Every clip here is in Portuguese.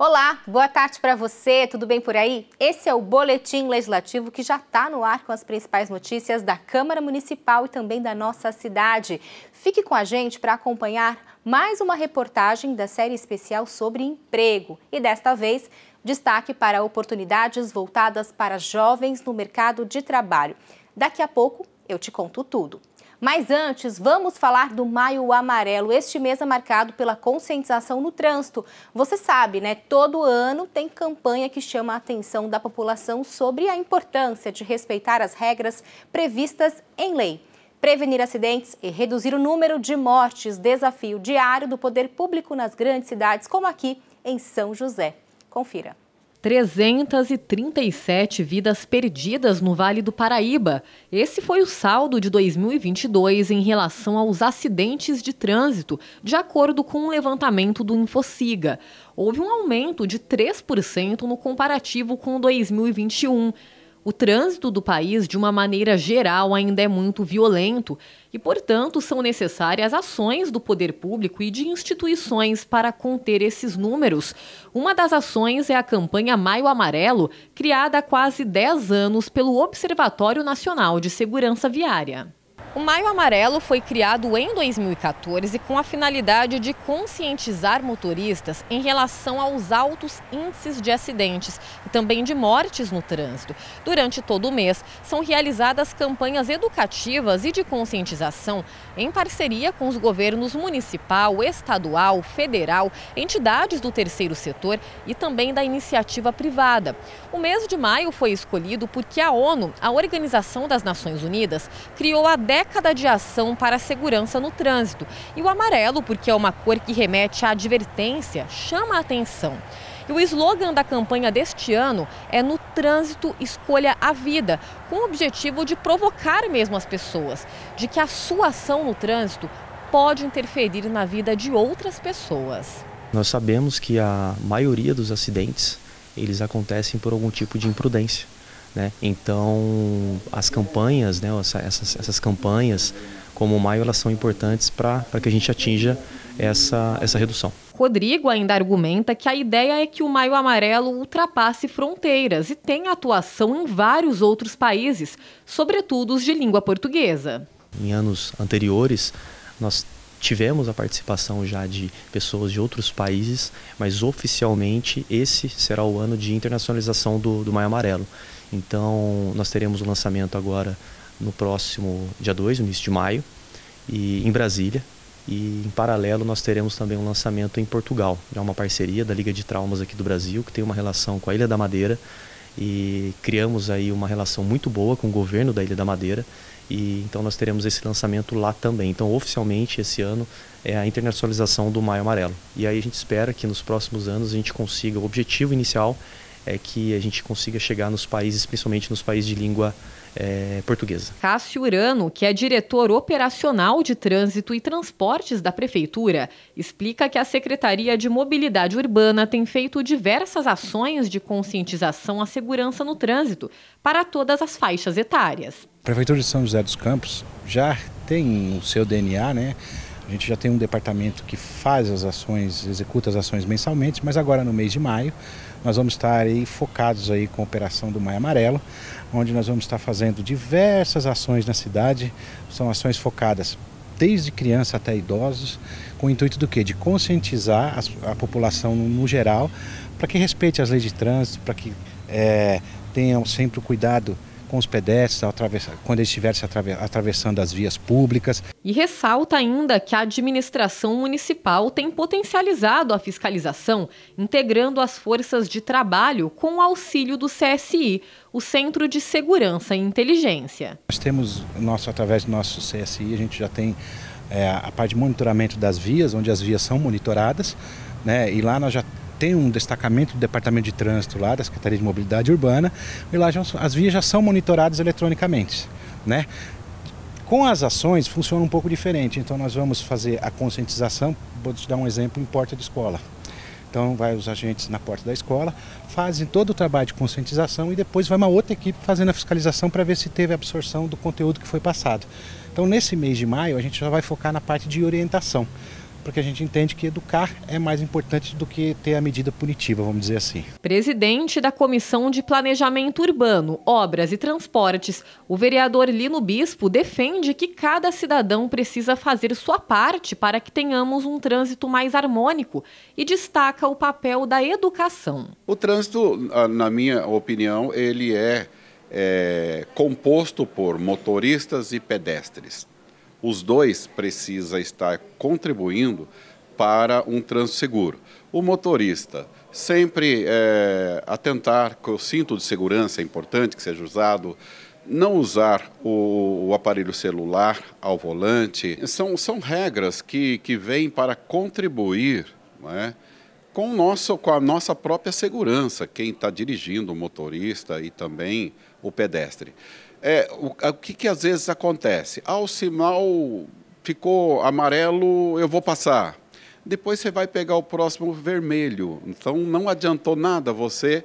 Olá, boa tarde para você, tudo bem por aí? Esse é o Boletim Legislativo que já está no ar com as principais notícias da Câmara Municipal e também da nossa cidade. Fique com a gente para acompanhar mais uma reportagem da série especial sobre emprego. E desta vez, destaque para oportunidades voltadas para jovens no mercado de trabalho. Daqui a pouco eu te conto tudo. Mas antes, vamos falar do Maio Amarelo. Este mês é marcado pela conscientização no trânsito. Você sabe, né? Todo ano tem campanha que chama a atenção da população sobre a importância de respeitar as regras previstas em lei. Prevenir acidentes e reduzir o número de mortes, desafio diário do poder público nas grandes cidades, como aqui em São José. Confira. 337 vidas perdidas no Vale do Paraíba. Esse foi o saldo de 2022 em relação aos acidentes de trânsito, de acordo com o um levantamento do Infociga. Houve um aumento de 3% no comparativo com 2021. O trânsito do país, de uma maneira geral, ainda é muito violento e, portanto, são necessárias ações do poder público e de instituições para conter esses números. Uma das ações é a campanha Maio Amarelo, criada há quase 10 anos pelo Observatório Nacional de Segurança Viária. O Maio Amarelo foi criado em 2014 com a finalidade de conscientizar motoristas em relação aos altos índices de acidentes e também de mortes no trânsito. Durante todo o mês, são realizadas campanhas educativas e de conscientização em parceria com os governos municipal, estadual, federal, entidades do terceiro setor e também da iniciativa privada. O mês de maio foi escolhido porque a ONU, a Organização das Nações Unidas, criou a década década de ação para a segurança no trânsito. E o amarelo, porque é uma cor que remete à advertência, chama a atenção. E o slogan da campanha deste ano é No Trânsito Escolha a Vida, com o objetivo de provocar mesmo as pessoas, de que a sua ação no trânsito pode interferir na vida de outras pessoas. Nós sabemos que a maioria dos acidentes eles acontecem por algum tipo de imprudência. Né? Então, as campanhas, né, essas, essas campanhas como o maio, elas são importantes para que a gente atinja essa, essa redução. Rodrigo ainda argumenta que a ideia é que o Maio Amarelo ultrapasse fronteiras e tenha atuação em vários outros países, sobretudo os de língua portuguesa. Em anos anteriores, nós tivemos a participação já de pessoas de outros países, mas oficialmente esse será o ano de internacionalização do, do Maio Amarelo. Então, nós teremos o um lançamento agora no próximo dia 2, início de maio, e em Brasília. E em paralelo nós teremos também um lançamento em Portugal, é uma parceria da Liga de Traumas aqui do Brasil, que tem uma relação com a Ilha da Madeira e criamos aí uma relação muito boa com o governo da Ilha da Madeira e então nós teremos esse lançamento lá também. Então oficialmente esse ano é a internacionalização do Maio Amarelo. E aí a gente espera que nos próximos anos a gente consiga o objetivo inicial é que a gente consiga chegar nos países, principalmente nos países de língua é, portuguesa. Cássio Urano, que é diretor operacional de trânsito e transportes da Prefeitura, explica que a Secretaria de Mobilidade Urbana tem feito diversas ações de conscientização à segurança no trânsito para todas as faixas etárias. A Prefeitura de São José dos Campos já tem o seu DNA, né? A gente já tem um departamento que faz as ações, executa as ações mensalmente, mas agora no mês de maio nós vamos estar aí focados aí com a operação do Maio Amarelo, onde nós vamos estar fazendo diversas ações na cidade, são ações focadas desde criança até idosos, com o intuito do quê? De conscientizar a, a população no geral para que respeite as leis de trânsito, para que é, tenham sempre o cuidado com os pedestres quando eles estiverem atravessando as vias públicas. E ressalta ainda que a administração municipal tem potencializado a fiscalização, integrando as forças de trabalho com o auxílio do CSI, o Centro de Segurança e Inteligência. Nós temos, nosso, através do nosso CSI, a gente já tem é, a parte de monitoramento das vias, onde as vias são monitoradas, né, e lá nós já tem um destacamento do Departamento de Trânsito lá, da Secretaria de Mobilidade Urbana, e lá já, as vias já são monitoradas eletronicamente, né? Com as ações funciona um pouco diferente, então nós vamos fazer a conscientização, vou te dar um exemplo em porta de escola. Então vai os agentes na porta da escola, fazem todo o trabalho de conscientização e depois vai uma outra equipe fazendo a fiscalização para ver se teve absorção do conteúdo que foi passado. Então nesse mês de maio a gente já vai focar na parte de orientação porque a gente entende que educar é mais importante do que ter a medida punitiva, vamos dizer assim. Presidente da Comissão de Planejamento Urbano, Obras e Transportes, o vereador Lino Bispo defende que cada cidadão precisa fazer sua parte para que tenhamos um trânsito mais harmônico e destaca o papel da educação. O trânsito, ah, na minha opinião, ele é, é composto por motoristas e pedestres. Os dois precisam estar contribuindo para um trânsito seguro. O motorista sempre é, atentar que o cinto de segurança é importante que seja usado, não usar o, o, aparelho celular ao volante. São, são regras que, que vêm para contribuir é, com, nosso, com a nossa própria segurança, quem está dirigindo, o motorista e também o pedestre. É, o, o que, que às vezes acontece? Ah, o sinal ficou amarelo, eu vou passar. Depois você vai pegar o próximo vermelho. Então não adiantou nada você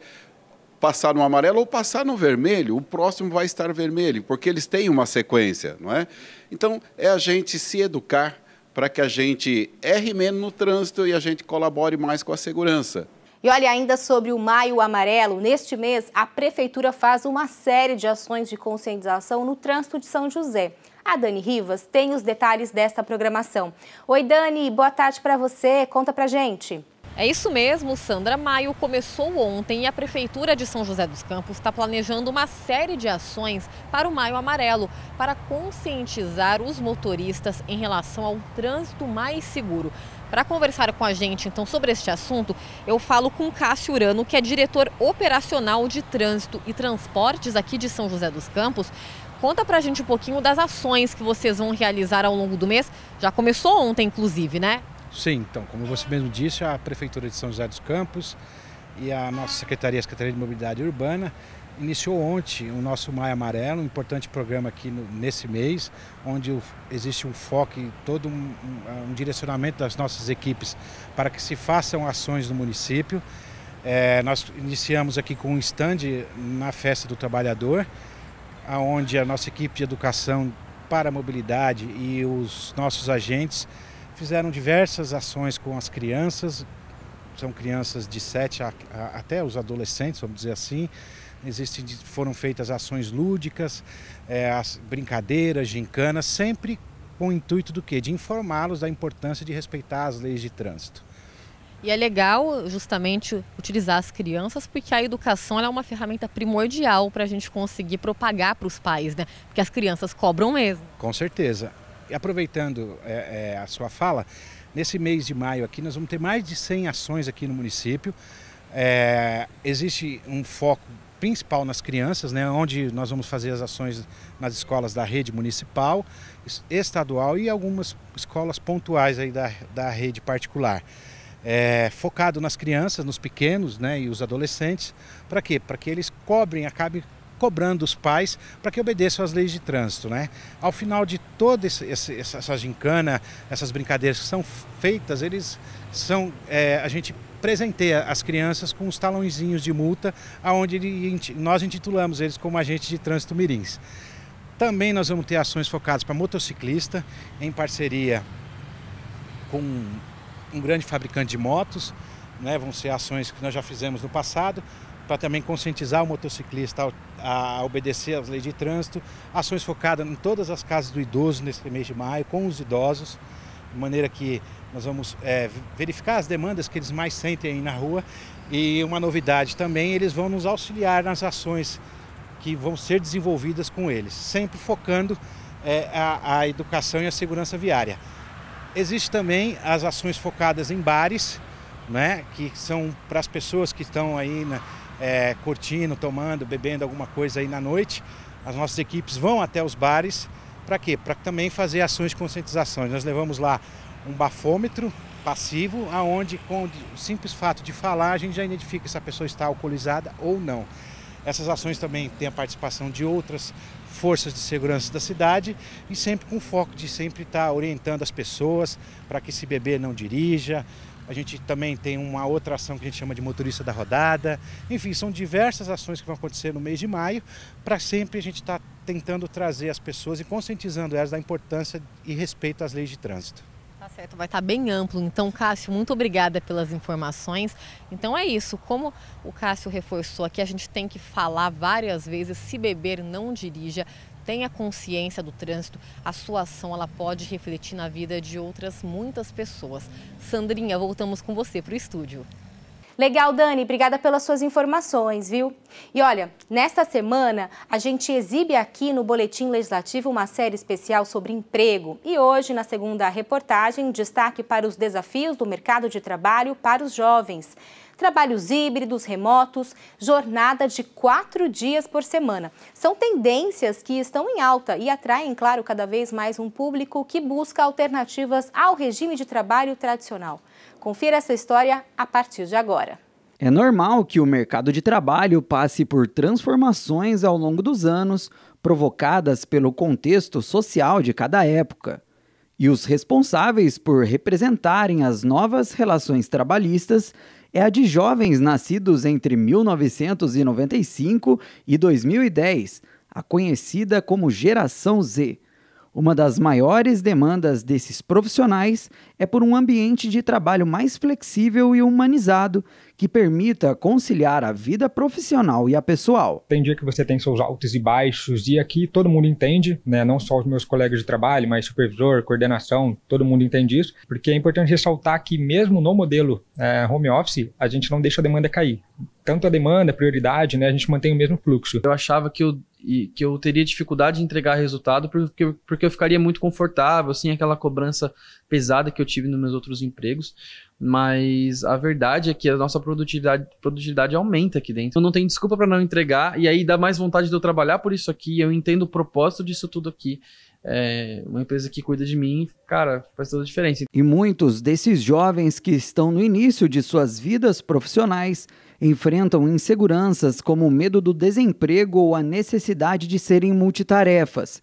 passar no amarelo ou passar no vermelho, o próximo vai estar vermelho, porque eles têm uma sequência, não é? Então é a gente se educar para que a gente erre menos no trânsito e a gente colabore mais com a segurança. E olha, ainda sobre o Maio Amarelo, neste mês a Prefeitura faz uma série de ações de conscientização no trânsito de São José. A Dani Rivas tem os detalhes desta programação. Oi, Dani, boa tarde para você. Conta pra gente. É isso mesmo, Sandra Maio começou ontem e a Prefeitura de São José dos Campos está planejando uma série de ações para o Maio Amarelo, para conscientizar os motoristas em relação ao trânsito mais seguro. Para conversar com a gente, então, sobre este assunto, eu falo com Cássio Urano, que é diretor operacional de trânsito e transportes aqui de São José dos Campos. Conta para a gente um pouquinho das ações que vocês vão realizar ao longo do mês. Já começou ontem, inclusive, né? Sim, então, como você mesmo disse, a Prefeitura de São José dos Campos e a nossa Secretaria, a Secretaria de Mobilidade Urbana, iniciou ontem o nosso Maio Amarelo, um importante programa aqui no, nesse mês, onde o, existe um foco, todo um, ah, um, direcionamento das nossas equipes para que se façam ações no município. É, nós iniciamos aqui com um stand na Festa do Trabalhador, onde a nossa equipe de educação para a mobilidade e os nossos agentes fizeram diversas ações com as crianças, são crianças de 7 a, a, até os adolescentes, vamos dizer assim, Existem, foram feitas ações lúdicas, é, as brincadeiras, gincanas, sempre com o intuito do quê? De informá-los da importância de respeitar as leis de trânsito. E é legal justamente utilizar as crianças, porque a educação é uma ferramenta primordial para a gente conseguir propagar para os pais, né? Porque as crianças cobram mesmo. Com certeza. E aproveitando é, é, a sua fala, nesse mês de maio aqui nós vamos ter mais de 100 ações aqui no município. É, existe um foco principal nas crianças, né, onde nós vamos fazer as ações nas escolas da rede municipal, estadual e algumas escolas pontuais aí da, da rede particular. É, focado nas crianças, nos pequenos né, e os adolescentes, para quê? Para que eles cobrem, acabem cobrando os pais para que obedeçam às leis de trânsito. Né? Ao final de toda essa gincana, essas brincadeiras que são feitas, eles são. É, a gente presentei as crianças com os talãozinhos de multa, aonde nós intitulamos eles como agentes de trânsito mirins. Também nós vamos ter ações focadas para motociclista, em parceria com um grande fabricante de motos, né? vão ser ações que nós já fizemos no passado, para também conscientizar o motociclista a obedecer às leis de trânsito, ações focadas em todas as casas do idoso nesse mês de maio, com os idosos, de maneira que nós vamos é, verificar as demandas que eles mais sentem aí na rua e uma novidade também, eles vão nos auxiliar nas ações que vão ser desenvolvidas com eles, sempre focando é, a, a educação e a segurança viária. Existem também as ações focadas em bares, né, que são para as pessoas que estão aí é, curtindo, tomando, bebendo alguma coisa aí na noite. As nossas equipes vão até os bares para quê? Para também fazer ações de conscientização. Nós levamos lá um bafômetro passivo, aonde com o simples fato de falar a gente já identifica se a pessoa está alcoolizada ou não. Essas ações também têm a participação de outras forças de segurança da cidade e sempre com foco de sempre estar tá orientando as pessoas para que esse bebê não dirija. A gente também tem uma outra ação que a gente chama de motorista da rodada. Enfim, são diversas ações que vão acontecer no mês de maio para sempre a gente estar tá tentando trazer as pessoas e conscientizando elas da importância e respeito às leis de trânsito. Tá certo, vai estar tá bem amplo. Então, Cássio, muito obrigada pelas informações. Então é isso, como o Cássio reforçou aqui, a gente tem que falar várias vezes, se beber não dirija, tenha consciência do trânsito, a sua ação ela pode refletir na vida de outras muitas pessoas. Sandrinha, voltamos com você para o estúdio. Legal, Dani, obrigada pelas suas informações, viu? E olha, nesta semana a gente exibe aqui no Boletim Legislativo uma série especial sobre emprego. E hoje, na segunda reportagem, destaque para os desafios do mercado de trabalho para os jovens trabalhos híbridos, remotos, jornada de quatro dias por semana. São tendências que estão em alta e atraem, claro, cada vez mais um público que busca alternativas ao regime de trabalho tradicional. Confira essa história a partir de agora. É normal que o mercado de trabalho passe por transformações ao longo dos anos, provocadas pelo contexto social de cada época. E os responsáveis por representarem as novas relações trabalhistas é a de jovens nascidos entre 1995 e 2010, a conhecida como Geração Z. Uma das maiores demandas desses profissionais é por um ambiente de trabalho mais flexível e humanizado que permita conciliar a vida profissional e a pessoal. Tem dia que você tem seus altos e baixos, e aqui todo mundo entende, né? não só os meus colegas de trabalho, mas supervisor, coordenação, todo mundo entende isso, porque é importante ressaltar que, mesmo no modelo é, home office, a gente não deixa a demanda cair. Tanto a demanda, a prioridade, né? a gente mantém o mesmo fluxo. Eu achava que o e que eu teria dificuldade de entregar resultado porque, porque eu ficaria muito confortável, sem assim, aquela cobrança pesada que eu tive nos meus outros empregos. Mas a verdade é que a nossa produtividade, produtividade aumenta aqui dentro. Eu não tenho desculpa para não entregar, e aí dá mais vontade de eu trabalhar por isso aqui. Eu entendo o propósito disso tudo aqui. É uma empresa que cuida de mim, cara, faz toda a diferença. E muitos desses jovens que estão no início de suas vidas profissionais enfrentam inseguranças como o medo do desemprego ou a necessidade de serem multitarefas.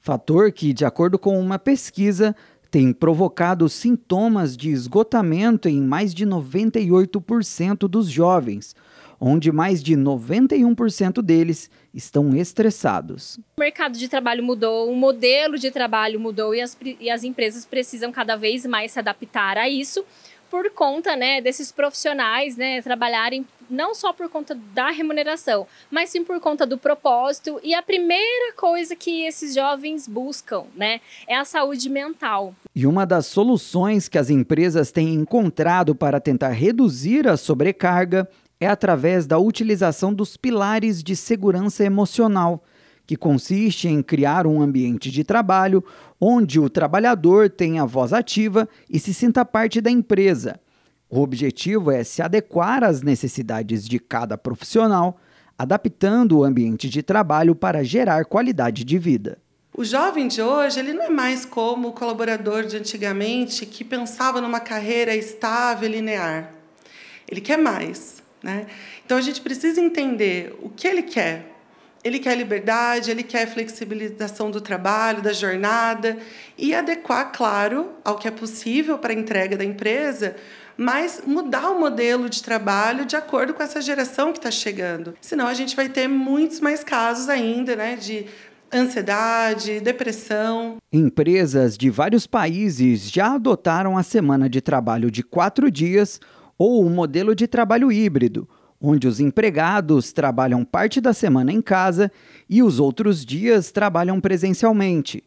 Fator que, de acordo com uma pesquisa, tem provocado sintomas de esgotamento em mais de 98% dos jovens, onde mais de 91% deles estão estressados. O mercado de trabalho mudou, o modelo de trabalho mudou e as, e as empresas precisam cada vez mais se adaptar a isso por conta, né, desses profissionais, né, trabalharem não só por conta da remuneração, mas sim por conta do propósito. E a primeira coisa que esses jovens buscam, né, é a saúde mental. E uma das soluções que as empresas têm encontrado para tentar reduzir a sobrecarga é através da utilização dos pilares de segurança emocional, que consiste em criar um ambiente de trabalho onde o trabalhador tenha voz ativa e se sinta parte da empresa. O objetivo é se adequar às necessidades de cada profissional, adaptando o ambiente de trabalho para gerar qualidade de vida. O jovem de hoje, ele não é mais como o colaborador de antigamente que pensava numa carreira estável e linear. Ele quer mais, né? Então a gente precisa entender o que ele quer, ele quer liberdade, ele quer flexibilização do trabalho, da jornada e adequar, claro, ao que é possível para a entrega da empresa, mas mudar o modelo de trabalho de acordo com essa geração que está chegando. Senão a gente vai ter muitos mais casos ainda, né, de ansiedade, depressão. Empresas de vários países já adotaram a semana de trabalho de quatro dias ou o modelo de trabalho híbrido onde os empregados trabalham parte da semana em casa e os outros dias trabalham presencialmente.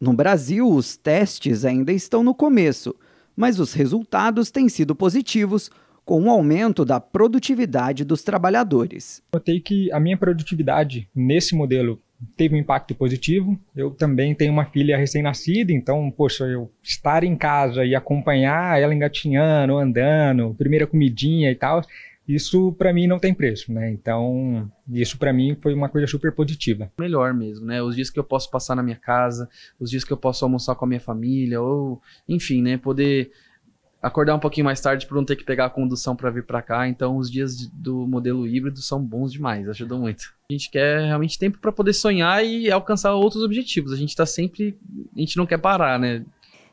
No Brasil, os testes ainda estão no começo, mas os resultados têm sido positivos, com o um aumento da produtividade dos trabalhadores. Notei que a minha produtividade nesse modelo teve um impacto positivo. Eu também tenho uma filha recém-nascida, então, poxa, eu estar em casa e acompanhar ela engatinhando, andando, primeira comidinha e tal, isso para mim não tem preço, né? Então, isso para mim foi uma coisa super positiva. Melhor mesmo, né? Os dias que eu posso passar na minha casa, os dias que eu posso almoçar com a minha família, ou enfim, né? Poder acordar um pouquinho mais tarde para não ter que pegar a condução para vir para cá. Então, os dias do modelo híbrido são bons demais, ajudam muito. A gente quer realmente tempo para poder sonhar e alcançar outros objetivos. A gente está sempre, a gente não quer parar, né?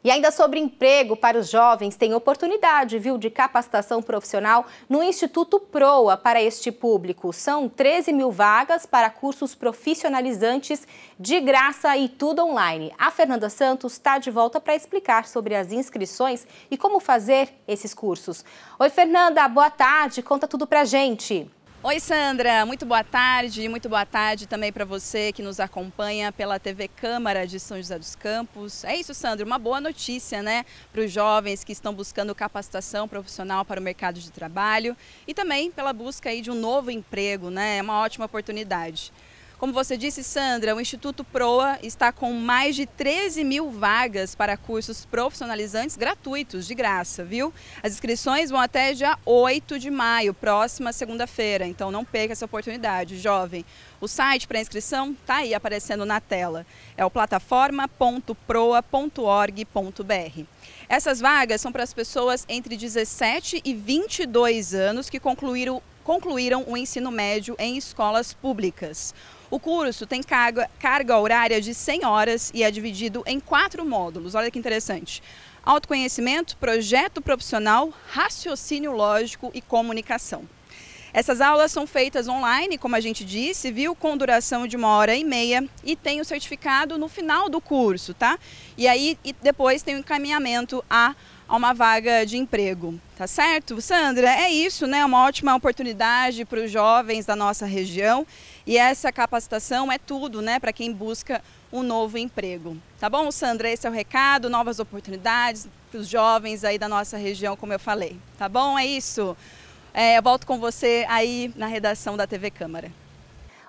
E ainda sobre emprego para os jovens, tem oportunidade, viu, de capacitação profissional no Instituto Proa para este público. São 13 mil vagas para cursos profissionalizantes de graça e tudo online. A Fernanda Santos está de volta para explicar sobre as inscrições e como fazer esses cursos. Oi, Fernanda, boa tarde. Conta tudo a gente. Oi, Sandra, muito boa tarde e muito boa tarde também para você que nos acompanha pela TV Câmara de São José dos Campos. É isso, Sandra, uma boa notícia, né, para os jovens que estão buscando capacitação profissional para o mercado de trabalho e também pela busca aí de um novo emprego, né? É uma ótima oportunidade. Como você disse, Sandra, o Instituto Proa está com mais de 13 mil vagas para cursos profissionalizantes gratuitos, de graça, viu? As inscrições vão até dia 8 de maio, próxima segunda-feira, então não perca essa oportunidade, jovem. O site para inscrição está aí aparecendo na tela. É o plataforma.proa.org.br. Essas vagas são para as pessoas entre 17 e 22 anos que concluíram concluíram o ensino médio em escolas públicas. O curso tem carga, carga horária de 100 horas e é dividido em quatro módulos. Olha que interessante autoconhecimento, projeto profissional, raciocínio lógico e comunicação. Essas aulas são feitas online, como a gente disse, viu, com duração de uma hora e meia e tem o certificado no final do curso, tá? E aí e depois tem o encaminhamento a, a uma vaga de emprego, tá certo? Sandra, é isso, né? Uma ótima oportunidade para os jovens da nossa região e essa capacitação é tudo, né, para quem busca um novo emprego. Tá bom, Sandra? Esse é o recado, novas oportunidades para os jovens aí da nossa região, como eu falei. Tá bom? É isso. É, eu volto com você aí na redação da TV Câmara.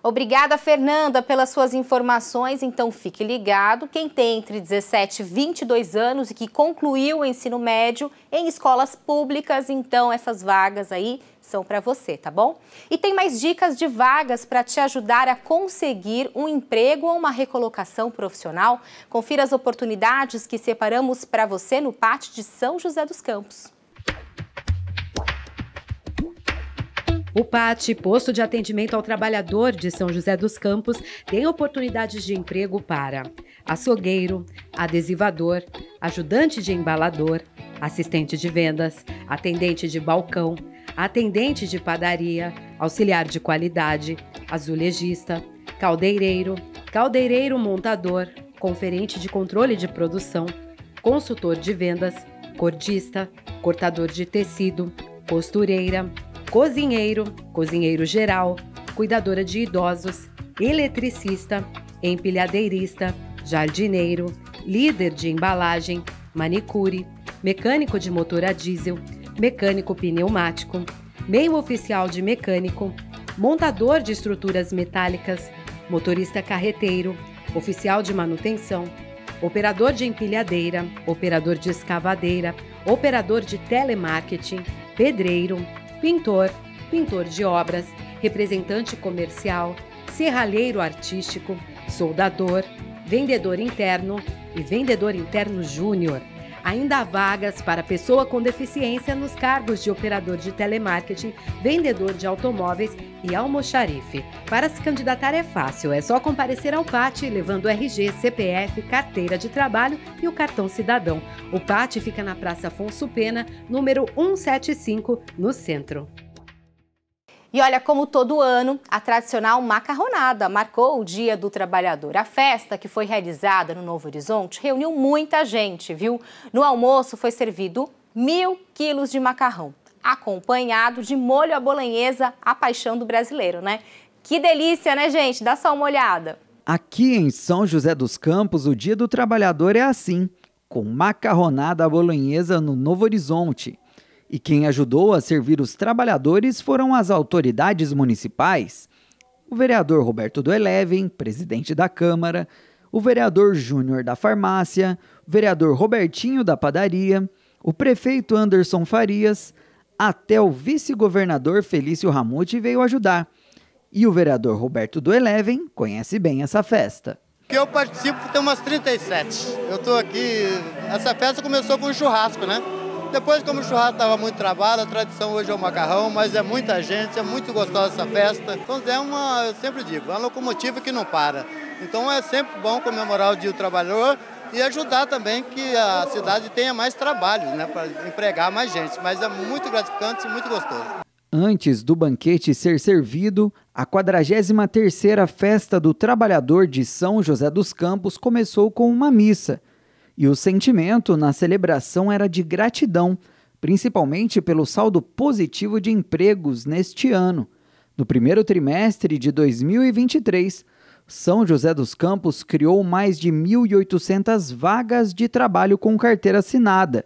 Obrigada, Fernanda, pelas suas informações. Então, fique ligado. Quem tem entre 17 e 22 anos e que concluiu o ensino médio em escolas públicas, então essas vagas aí são para você, tá bom? E tem mais dicas de vagas para te ajudar a conseguir um emprego ou uma recolocação profissional. Confira as oportunidades que separamos para você no Pátio de São José dos Campos. O PAT, Posto de Atendimento ao Trabalhador de São José dos Campos, tem oportunidades de emprego para açougueiro, adesivador, ajudante de embalador, assistente de vendas, atendente de balcão, atendente de padaria, auxiliar de qualidade, azulejista, caldeireiro, caldeireiro montador, conferente de controle de produção, consultor de vendas, cordista, cortador de tecido, costureira, cozinheiro, cozinheiro geral, cuidadora de idosos, eletricista, empilhadeirista, jardineiro, líder de embalagem, manicure, mecânico de motor a diesel, mecânico pneumático, meio oficial de mecânico, montador de estruturas metálicas, motorista carreteiro, oficial de manutenção, operador de empilhadeira, operador de escavadeira, operador de telemarketing, pedreiro, pintor, pintor de obras, representante comercial, serralheiro artístico, soldador, vendedor interno e vendedor interno júnior. Ainda há vagas para pessoa com deficiência nos cargos de operador de telemarketing, vendedor de automóveis e almoxarife. Para se candidatar é fácil, é só comparecer ao PAT levando RG, CPF, carteira de trabalho e o cartão cidadão. O PAT fica na Praça Afonso Pena, número 175, no centro. E olha, como todo ano, a tradicional macarronada marcou o Dia do Trabalhador. A festa, que foi realizada no Novo Horizonte, reuniu muita gente, viu? No almoço foi servido mil quilos de macarrão, acompanhado de molho à bolonhesa, a paixão do brasileiro, né? Que delícia, né, gente? Dá só uma olhada. Aqui em São José dos Campos, o Dia do Trabalhador é assim, com macarronada à bolonhesa no Novo Horizonte. E quem ajudou a servir os trabalhadores foram as autoridades municipais. O vereador Roberto do Eleven, presidente da Câmara, o vereador Júnior da Farmácia, o vereador Robertinho da Padaria, o prefeito Anderson Farias, até o vice-governador Felício Ramute veio ajudar. E o vereador Roberto do Eleven conhece bem essa festa. eu participo tem umas 37. Eu estou aqui. Essa festa começou com um churrasco, né? Depois, como o churrasco estava muito travado, a tradição hoje é o macarrão, mas é muita gente, é muito gostosa essa festa. Então é uma, eu sempre digo, é uma locomotiva que não para. Então é sempre bom comemorar o Dia do Trabalhador e ajudar também que a cidade tenha mais trabalho, né, para empregar mais gente. Mas é muito gratificante e muito gostoso. Antes do banquete ser servido, a 43ª Festa do Trabalhador de São José dos Campos começou com uma missa – e o sentimento na celebração era de gratidão, principalmente pelo saldo positivo de empregos neste ano. No primeiro trimestre de 2023, São José dos Campos criou mais de 1.800 vagas de trabalho com carteira assinada.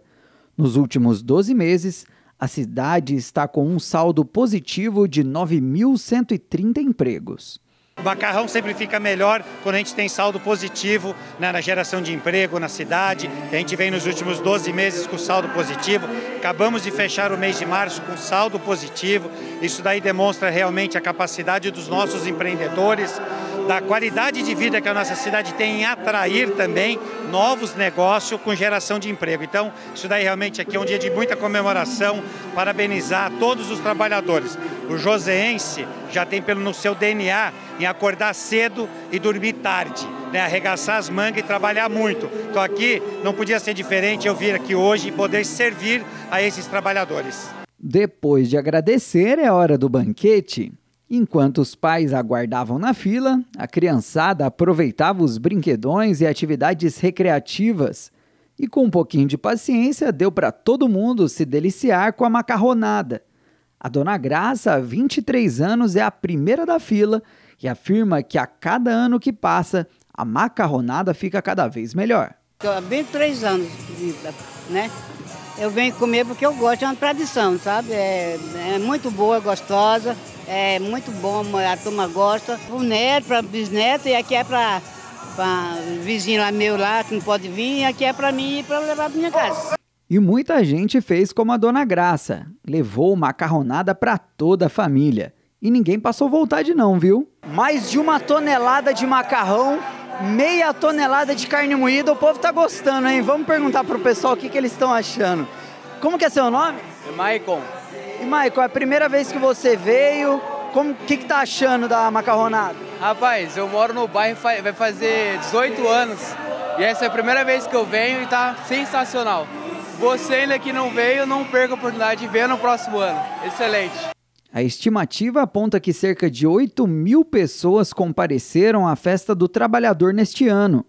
Nos últimos 12 meses, a cidade está com um saldo positivo de 9.130 empregos. O macarrão sempre fica melhor quando a gente tem saldo positivo né, na geração de emprego na cidade. A gente vem nos últimos 12 meses com saldo positivo. Acabamos de fechar o mês de março com saldo positivo. Isso daí demonstra realmente a capacidade dos nossos empreendedores, da qualidade de vida que a nossa cidade tem em atrair também novos negócios com geração de emprego. Então, isso daí realmente aqui é um dia de muita comemoração, parabenizar todos os trabalhadores. O joseense já tem pelo no seu DNA em acordar cedo e dormir tarde, né? arregaçar as mangas e trabalhar muito. Então aqui não podia ser diferente eu vir aqui hoje e poder servir a esses trabalhadores. Depois de agradecer, é hora do banquete. Enquanto os pais aguardavam na fila, a criançada aproveitava os brinquedões e atividades recreativas. E com um pouquinho de paciência, deu para todo mundo se deliciar com a macarronada. A dona Graça, 23 anos, é a primeira da fila e afirma que a cada ano que passa, a macarronada fica cada vez melhor. Há 23 anos de né? Eu venho comer porque eu gosto, é uma tradição, sabe? É, é muito boa, gostosa, é muito bom, a turma gosta. Para o neto, para o bisneto, e aqui é para vizinho lá meu lá, que não pode vir, e aqui é para mim e para levar para minha casa. E muita gente fez como a Dona Graça, levou macarronada para toda a família. E ninguém passou vontade não, viu? Mais de uma tonelada de macarrão, meia tonelada de carne moída. O povo tá gostando, hein? Vamos perguntar pro pessoal o que, que eles estão achando. Como que é seu nome? É Maicon. E Maicon, é a primeira vez que você veio. Como que, que tá achando da macarronada? Rapaz, eu moro no bairro, vai fazer 18 anos. E essa é a primeira vez que eu venho e tá sensacional. Você ainda que não veio, não perca a oportunidade de ver no próximo ano. Excelente. A estimativa aponta que cerca de 8 mil pessoas compareceram à Festa do Trabalhador neste ano.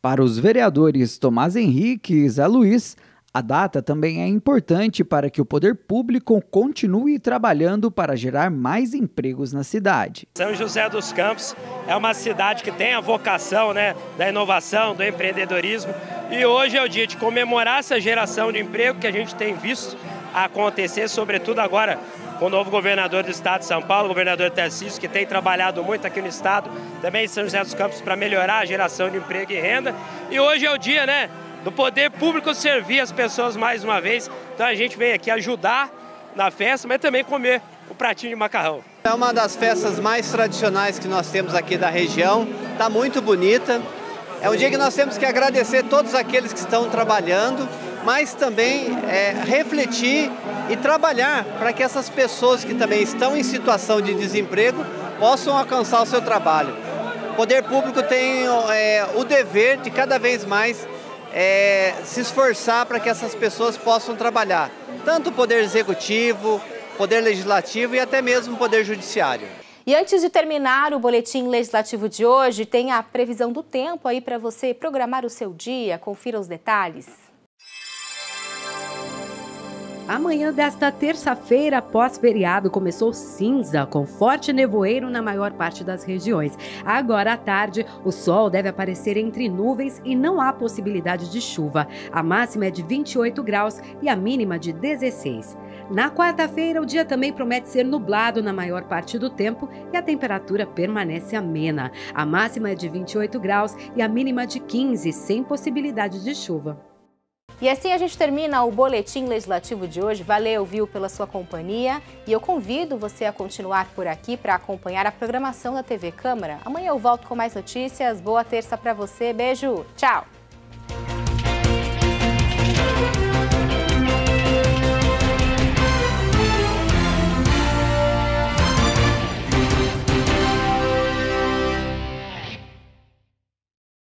Para os vereadores Tomás Henrique e Zé Luiz, a data também é importante para que o poder público continue trabalhando para gerar mais empregos na cidade. São José dos Campos é uma cidade que tem a vocação né, da inovação, do empreendedorismo. E hoje é o dia de comemorar essa geração de emprego que a gente tem visto acontecer, sobretudo agora com o novo governador do estado de São Paulo, o governador Tarcísio, que tem trabalhado muito aqui no estado, também em São José dos Campos, para melhorar a geração de emprego e renda. E hoje é o dia, né? do poder público servir as pessoas mais uma vez. Então a gente veio aqui ajudar na festa, mas também comer o pratinho de macarrão. É uma das festas mais tradicionais que nós temos aqui da região, está muito bonita. É um dia que nós temos que agradecer todos aqueles que estão trabalhando, mas também é, refletir e trabalhar para que essas pessoas que também estão em situação de desemprego possam alcançar o seu trabalho. O poder público tem é, o dever de cada vez mais é, se esforçar para que essas pessoas possam trabalhar, tanto o poder executivo, poder legislativo e até mesmo o poder judiciário. E antes de terminar o boletim legislativo de hoje, tem a previsão do tempo aí para você programar o seu dia, confira os detalhes. Amanhã desta terça-feira, pós-feriado, começou cinza, com forte nevoeiro na maior parte das regiões. Agora à tarde, o sol deve aparecer entre nuvens e não há possibilidade de chuva. A máxima é de 28 graus e a mínima de 16. Na quarta-feira, o dia também promete ser nublado na maior parte do tempo e a temperatura permanece amena. A máxima é de 28 graus e a mínima de 15, sem possibilidade de chuva. E assim a gente termina o Boletim Legislativo de hoje. Valeu, viu, pela sua companhia. E eu convido você a continuar por aqui para acompanhar a programação da TV Câmara. Amanhã eu volto com mais notícias. Boa terça para você. Beijo. Tchau.